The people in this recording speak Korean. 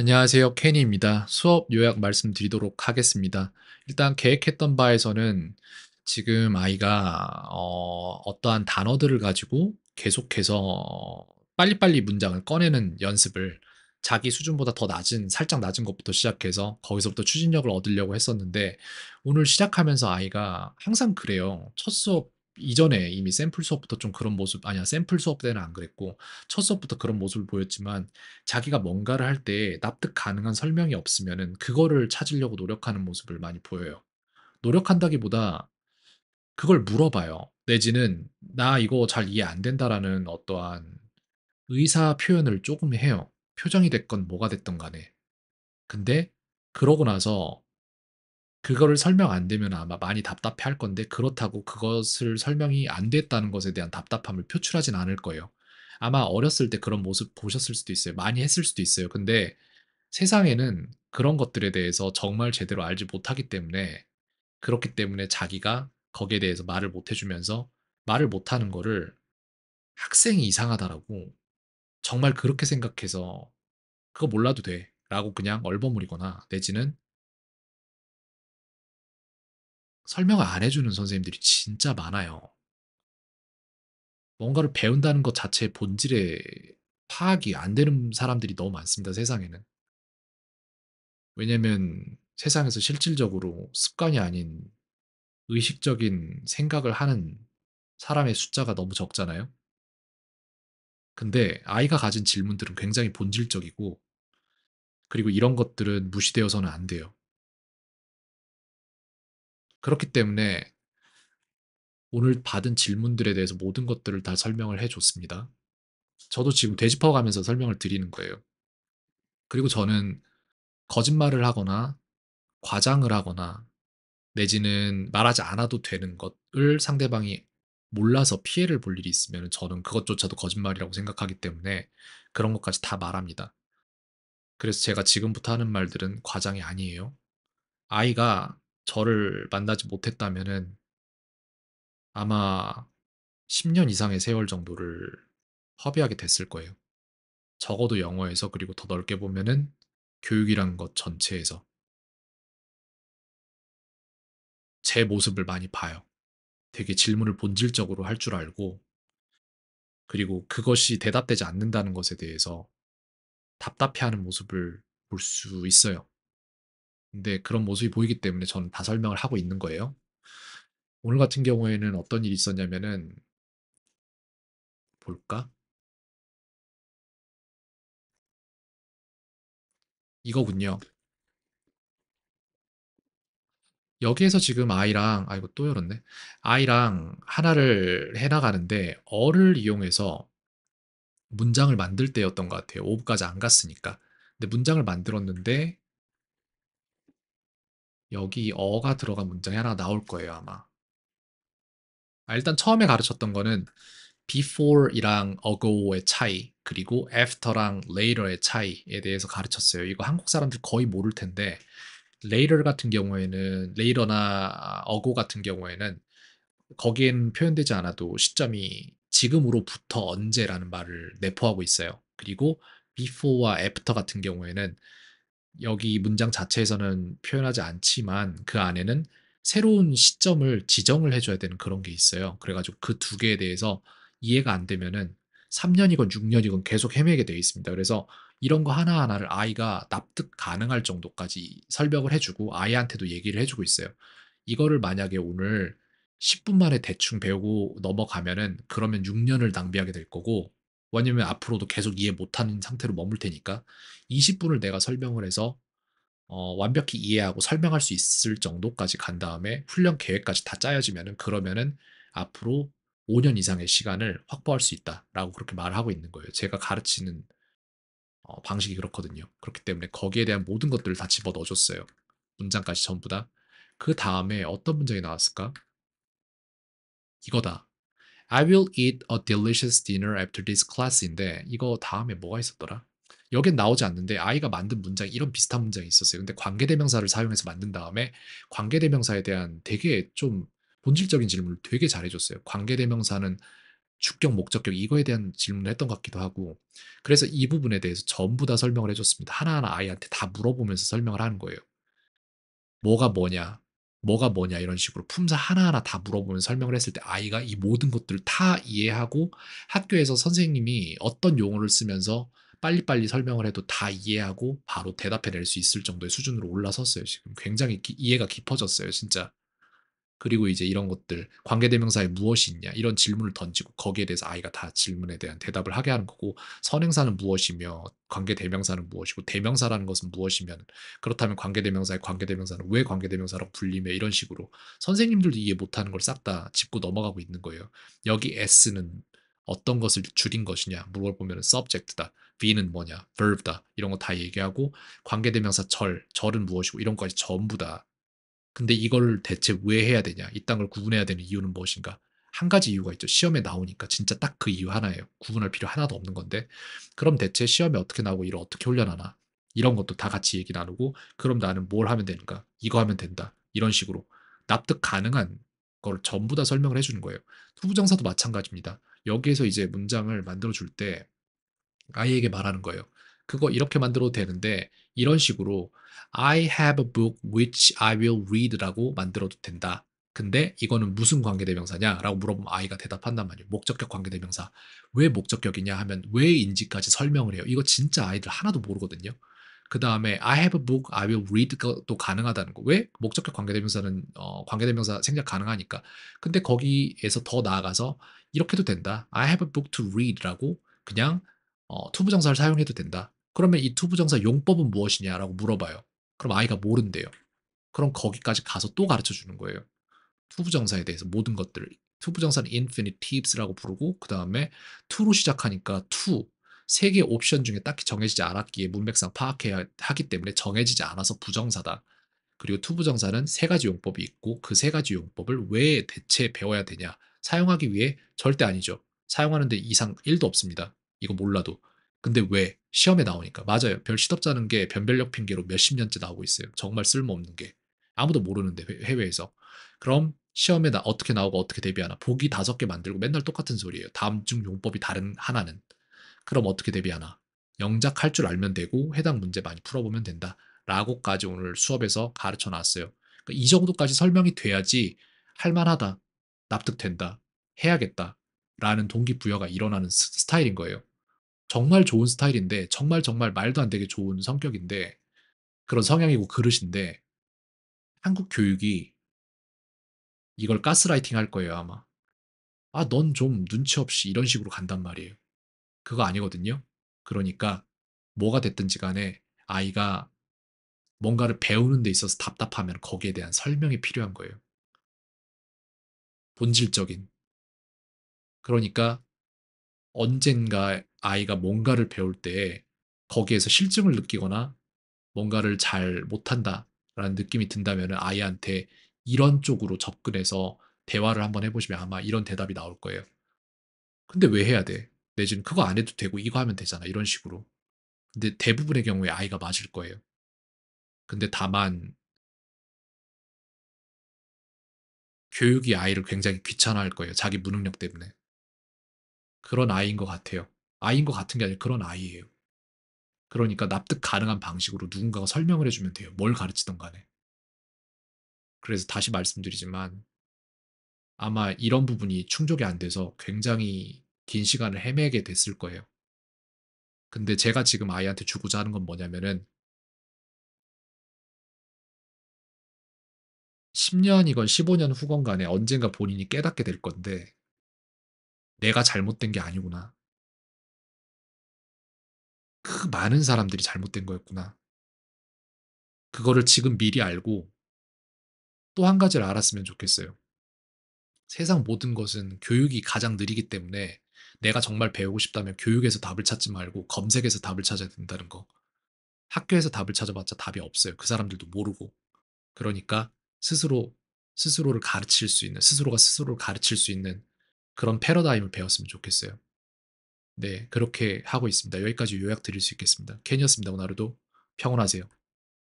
안녕하세요. 케니입니다. 수업 요약 말씀드리도록 하겠습니다. 일단 계획했던 바에서는 지금 아이가 어, 떠한 단어들을 가지고 계속해서 빨리빨리 문장을 꺼내는 연습을 자기 수준보다 더 낮은 살짝 낮은 것부터 시작해서 거기서부터 추진력을 얻으려고 했었는데 오늘 시작하면서 아이가 항상 그래요. 첫 수업 이전에 이미 샘플 수업부터 좀 그런 모습 아니야 샘플 수업 때는 안 그랬고 첫 수업부터 그런 모습을 보였지만 자기가 뭔가를 할 때 납득 가능한 설명이 없으면은 그거를 찾으려고 노력하는 모습을 많이 보여요. 노력한다기보다 그걸 물어봐요. 내지는 나 이거 잘 이해 안 된다라는 어떠한 의사 표현을 조금 해요. 표정이 됐건 뭐가 됐던 간에. 근데 그러고 나서 그거를 설명 안 되면 아마 많이 답답해 할 건데 그렇다고 그것을 설명이 안 됐다는 것에 대한 답답함을 표출하진 않을 거예요. 아마 어렸을 때 그런 모습 보셨을 수도 있어요. 많이 했을 수도 있어요. 근데 세상에는 그런 것들에 대해서 정말 제대로 알지 못하기 때문에 그렇기 때문에 자기가 거기에 대해서 말을 못 해주면서 말을 못 하는 거를 학생이 이상하다라고 정말 그렇게 생각해서 그거 몰라도 돼 라고 그냥 얼버무리거나 내지는 설명을 안 해주는 선생님들이 진짜 많아요. 뭔가를 배운다는 것 자체의 본질에 파악이 안 되는 사람들이 너무 많습니다, 세상에는. 왜냐면 세상에서 실질적으로 습관이 아닌 의식적인 생각을 하는 사람의 숫자가 너무 적잖아요. 근데 아이가 가진 질문들은 굉장히 본질적이고, 그리고 이런 것들은 무시되어서는 안 돼요. 그렇기 때문에 오늘 받은 질문들에 대해서 모든 것들을 다 설명을 해줬습니다. 저도 지금 되짚어가면서 설명을 드리는 거예요. 그리고 저는 거짓말을 하거나 과장을 하거나 내지는 말하지 않아도 되는 것을 상대방이 몰라서 피해를 볼 일이 있으면 저는 그것조차도 거짓말이라고 생각하기 때문에 그런 것까지 다 말합니다. 그래서 제가 지금부터 하는 말들은 과장이 아니에요. 아이가 저를 만나지 못했다면은 아마 10년 이상의 세월 정도를 허비하게 됐을 거예요. 적어도 영어에서 그리고 더 넓게 보면은 교육이란 것 전체에서 제 모습을 많이 봐요. 되게 질문을 본질적으로 할 줄 알고 그리고 그것이 대답되지 않는다는 것에 대해서 답답해하는 모습을 볼 수 있어요. 근데 네, 그런 모습이 보이기 때문에 저는 다 설명을 하고 있는 거예요. 오늘 같은 경우에는 어떤 일이 있었냐면은 볼까? 이거군요. 여기에서 지금 아이랑 아이고또 열었네. 아이랑 하나를 해나가는데 어를 이용해서 문장을 만들 때였던 것 같아요. 5브까지안 갔으니까. 근데 문장을 만들었는데 여기 어가 들어간 문장이 하나 나올 거예요, 아마. 아, 일단 처음에 가르쳤던 거는 before이랑 ago의 차이, 그리고 after랑 later의 차이에 대해서 가르쳤어요. 이거 한국 사람들 거의 모를 텐데 later 같은 경우에는 later나 ago 같은 경우에는 거기엔 표현되지 않아도 시점이 지금으로부터 언제라는 말을 내포하고 있어요. 그리고 before와 after 같은 경우에는 여기 문장 자체에서는 표현하지 않지만 그 안에는 새로운 시점을 지정을 해줘야 되는 그런 게 있어요. 그래가지고 그 두 개에 대해서 이해가 안 되면은 3년이건 6년이건 계속 헤매게 되어 있습니다. 그래서 이런 거 하나하나를 아이가 납득 가능할 정도까지 설명을 해주고 아이한테도 얘기를 해주고 있어요. 이거를 만약에 오늘 10분 만에 대충 배우고 넘어가면은 그러면 6년을 낭비하게 될 거고 왜냐면 앞으로도 계속 이해 못하는 상태로 머물 테니까 20분을 내가 설명을 해서 어, 완벽히 이해하고 설명할 수 있을 정도까지 간 다음에 훈련 계획까지 다 짜여지면은 그러면은 앞으로 5년 이상의 시간을 확보할 수 있다라고 그렇게 말하고 있는 거예요. 제가 가르치는 어, 방식이 그렇거든요. 그렇기 때문에 거기에 대한 모든 것들을 다 집어 넣어줬어요. 문장까지 전부 다. 그 다음에 어떤 문장이 나왔을까? 이거다. I will eat a delicious dinner after this class인데 이거 다음에 뭐가 있었더라? 여긴 나오지 않는데 아이가 만든 문장 이런 비슷한 문장이 있었어요. 근데 관계대명사를 사용해서 만든 다음에 관계대명사에 대한 되게 좀 본질적인 질문을 되게 잘해줬어요. 관계대명사는 주격, 목적격 이거에 대한 질문을 했던 것 같기도 하고 그래서 이 부분에 대해서 전부 다 설명을 해줬습니다. 하나하나 아이한테 다 물어보면서 설명을 하는 거예요. 뭐가 뭐냐, 뭐가 뭐냐 이런 식으로 품사 하나하나 다 물어보면 설명을 했을 때 아이가 이 모든 것들을 다 이해하고 학교에서 선생님이 어떤 용어를 쓰면서 빨리빨리 설명을 해도 다 이해하고 바로 대답해낼 수 있을 정도의 수준으로 올라섰어요. 지금 굉장히 기, 이해가 깊어졌어요. 진짜 그리고 이제 이런 것들 관계 대명사에 무엇이 있냐 이런 질문을 던지고 거기에 대해서 아이가 다 질문에 대한 대답을 하게 하는 거고 선행사는 무엇이며 관계 대명사는 무엇이고 대명사라는 것은 무엇이면 그렇다면 관계 대명사의 관계 대명사는 왜 관계 대명사로 불리며 이런 식으로 선생님들도 이해 못하는 걸 싹 다 짚고 넘어가고 있는 거예요. 여기 S는 어떤 것을 줄인 것이냐 물어보면 subject다. B는 뭐냐, verb다 이런 거 다 얘기하고 관계대명사 절, 절은 무엇이고 이런 것까지 전부 다 근데 이걸 대체 왜 해야 되냐? 이딴걸 구분해야 되는 이유는 무엇인가? 한 가지 이유가 있죠. 시험에 나오니까 진짜 딱 그 이유 하나예요. 구분할 필요 하나도 없는 건데. 그럼 대체 시험에 어떻게 나오고 일을 어떻게 훈련하나? 이런 것도 다 같이 얘기 나누고 그럼 나는 뭘 하면 되는가? 이거 하면 된다. 이런 식으로 납득 가능한 걸 전부 다 설명을 해주는 거예요. 투부장사도 마찬가지입니다. 여기에서 이제 문장을 만들어 줄 때 아이에게 말하는 거예요. 그거 이렇게 만들어도 되는데 이런 식으로 I have a book which I will read라고 만들어도 된다. 근데 이거는 무슨 관계대명사냐? 라고 물어보면 아이가 대답한단 말이에요. 목적격 관계대명사. 왜 목적격이냐 하면 왜인지까지 설명을 해요. 이거 진짜 아이들 하나도 모르거든요. 그 다음에 I have a book, I will read도 가능하다는 거. 왜? 목적격 관계대명사는 어, 관계대명사 생략 가능하니까. 근데 거기에서 더 나아가서 이렇게도 된다. I have a book to read라고 그냥 어, 투부정사를 사용해도 된다. 그러면 이 투부정사 용법은 무엇이냐라고 물어봐요. 그럼 아이가 모른대요. 그럼 거기까지 가서 또 가르쳐 주는 거예요. 투부정사에 대해서 모든 것들을 투부정사는 i n f i n i t e t i p s 라고 부르고 그 다음에 투로 시작하니까 투세개 옵션 중에 딱히 정해지지 않았기에 문맥상 파악해야 하기 때문에 정해지지 않아서 부정사다. 그리고 투부정사는 세 가지 용법이 있고 그 세 가지 용법을 왜 대체 배워야 되냐? 사용하기 위해 절대 아니죠. 사용하는데 이상 1도 없습니다. 이거 몰라도. 근데 왜? 시험에 나오니까. 맞아요. 별 시덥잖은 게 변별력 핑계로 몇 십 년째 나오고 있어요. 정말 쓸모없는 게. 아무도 모르는데 해외에서. 그럼 시험에 나 어떻게 나오고 어떻게 대비하나. 보기 다섯 개 만들고 맨날 똑같은 소리예요. 다음 중 용법이 다른 하나는. 그럼 어떻게 대비하나. 영작할 줄 알면 되고 해당 문제 많이 풀어보면 된다. 라고까지 오늘 수업에서 가르쳐 놨어요. 그러니까 이 정도까지 설명이 돼야지 할만하다. 납득된다. 해야겠다. 라는 동기부여가 일어나는 스타일인 거예요. 정말 좋은 스타일인데 정말 정말 말도 안 되게 좋은 성격인데 그런 성향이고 그릇인데 한국 교육이 이걸 가스라이팅 할 거예요, 아마. 아, 넌 좀 눈치 없이 이런 식으로 간단 말이에요. 그거 아니거든요. 그러니까 뭐가 됐든지 간에 아이가 뭔가를 배우는 데 있어서 답답하면 거기에 대한 설명이 필요한 거예요. 본질적인. 그러니까 언젠가 아이가 뭔가를 배울 때 거기에서 실증을 느끼거나 뭔가를 잘 못한다라는 느낌이 든다면 아이한테 이런 쪽으로 접근해서 대화를 한번 해보시면 아마 이런 대답이 나올 거예요. 근데 왜 해야 돼? 내지는 그거 안 해도 되고 이거 하면 되잖아. 이런 식으로. 근데 대부분의 경우에 아이가 맞을 거예요. 근데 다만 교육이 아이를 굉장히 귀찮아할 거예요. 자기 무능력 때문에. 그런 아이인 것 같아요. 아이인 것 같은 게 아니라 그런 아이예요. 그러니까 납득 가능한 방식으로 누군가가 설명을 해주면 돼요. 뭘가르치던 간에. 그래서 다시 말씀드리지만 아마 이런 부분이 충족이 안 돼서 굉장히 긴 시간을 헤매게 됐을 거예요. 근데 제가 지금 아이한테 주고자 하는 건 뭐냐면은 10년이건 15년 후건 간에 언젠가 본인이 깨닫게 될 건데 내가 잘못된 게 아니구나. 그 많은 사람들이 잘못된 거였구나. 그거를 지금 미리 알고 또 한 가지를 알았으면 좋겠어요. 세상 모든 것은 교육이 가장 느리기 때문에 내가 정말 배우고 싶다면 교육에서 답을 찾지 말고 검색에서 답을 찾아야 된다는 거. 학교에서 답을 찾아봤자 답이 없어요. 그 사람들도 모르고. 그러니까 스스로 스스로를 가르칠 수 있는 스스로가 스스로를 가르칠 수 있는 그런 패러다임을 배웠으면 좋겠어요. 네, 그렇게 하고 있습니다. 여기까지 요약 드릴 수 있겠습니다. 켄이었습니다. 오늘 하루도 평온하세요.